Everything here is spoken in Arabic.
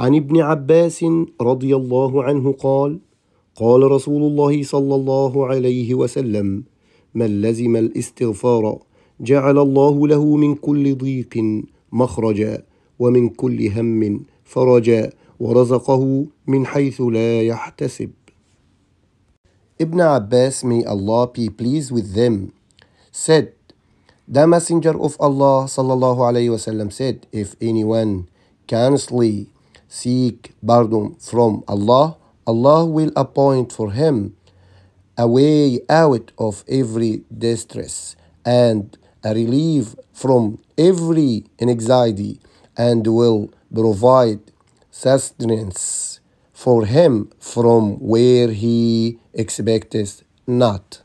عن ابن عباس رضي الله عنه قال قال رسول الله صلى الله عليه وسلم من لزم الاستغفار جعل الله له من كل ضيق مخرجا ومن كل هم فرجا ورزقه من حيث لا يحتسب ابن عباس may Allah be pleased with them, said, The Messenger of Allah صلى الله عليه وسلم said, If anyone cancelly seek pardon from Allah, Allah will appoint for him a way out of every distress and a relief from every anxiety and will provide sustenance for him from where he expects not.